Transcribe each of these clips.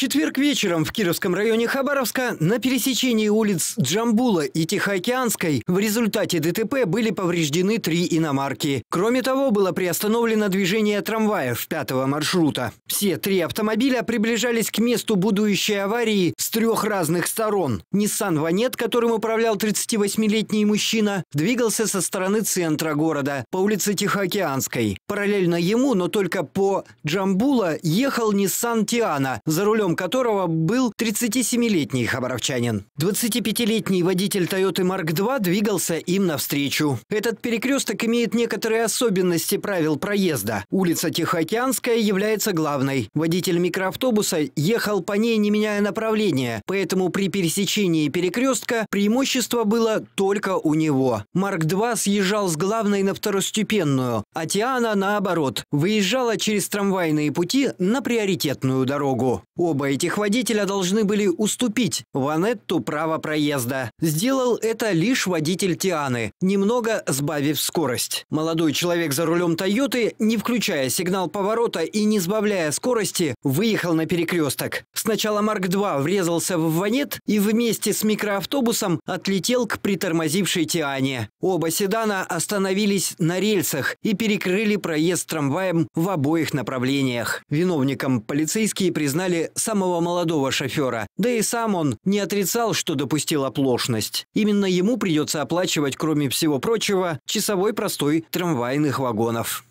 четверг вечером в Кировском районе Хабаровска на пересечении улиц Джамбула и Тихоокеанской в результате ДТП были повреждены три иномарки. Кроме того, было приостановлено движение трамваев пятого маршрута. Все три автомобиля приближались к месту будущей аварии с трех разных сторон. Nissan Ванет, которым управлял 38-летний мужчина, двигался со стороны центра города по улице Тихоокеанской. Параллельно ему, но только по Джамбула, ехал Nissan Тиана, за рулем пилотом которого был 37-летний хабаровчанин. 25-летний водитель Toyota Mark II двигался им навстречу. Этот перекресток имеет некоторые особенности правил проезда. Улица Тихоокеанская является главной. Водитель микроавтобуса ехал по ней, не меняя направления, поэтому при пересечении перекрестка преимущество было только у него. Марк II съезжал с главной на второстепенную, а Тиана, наоборот, выезжала через трамвайные пути на приоритетную дорогу. Оба оба этих водителя должны были уступить Ванетту право проезда. Сделал это лишь водитель Тианы, немного сбавив скорость. Молодой человек за рулем Тойоты, не включая сигнал поворота и не сбавляя скорости, выехал на перекресток. Сначала Марк-2 врезался в Ванет и вместе с микроавтобусом отлетел к притормозившей Тиане. Оба седана остановились на рельсах и перекрыли проезд трамваем в обоих направлениях. Виновником полицейские признали самого молодого шофера. Да и сам он не отрицал, что допустил оплошность. Именно ему придется оплачивать, кроме всего прочего, часовой простой трамвайных вагонов.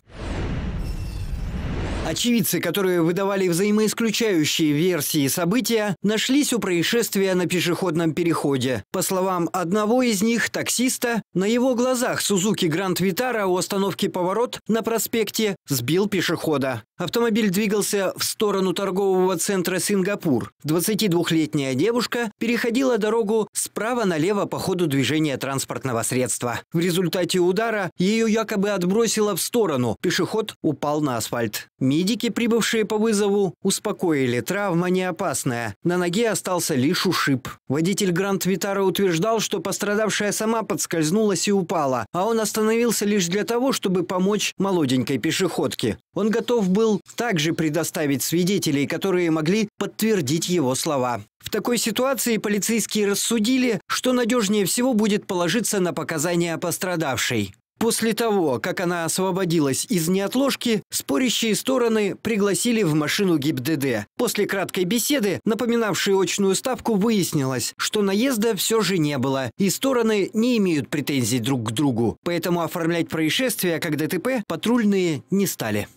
Очевидцы, которые выдавали взаимоисключающие версии события, нашлись у происшествия на пешеходном переходе. По словам одного из них, таксиста, на его глазах Сузуки Гранд Витара у остановки «Поворот» на проспекте сбил пешехода. Автомобиль двигался в сторону торгового центра Сингапур. 22-летняя девушка переходила дорогу справа налево по ходу движения транспортного средства. В результате удара ее якобы отбросило в сторону. Пешеход упал на асфальт. Медики, прибывшие по вызову, успокоили. Травма не опасная. На ноге остался лишь ушиб. Водитель Гранд Витара утверждал, что пострадавшая сама подскользнулась и упала, а он остановился лишь для того, чтобы помочь молоденькой пешеходке. Он готов был просил также предоставить свидетелей, которые могли подтвердить его слова. В такой ситуации полицейские рассудили, что надежнее всего будет положиться на показания пострадавшей. После того, как она освободилась из неотложки, спорящие стороны пригласили в машину ГИБДД. После краткой беседы, напоминавшей очную ставку, выяснилось, что наезда все же не было, и стороны не имеют претензий друг к другу. Поэтому оформлять происшествие как ДТП патрульные не стали.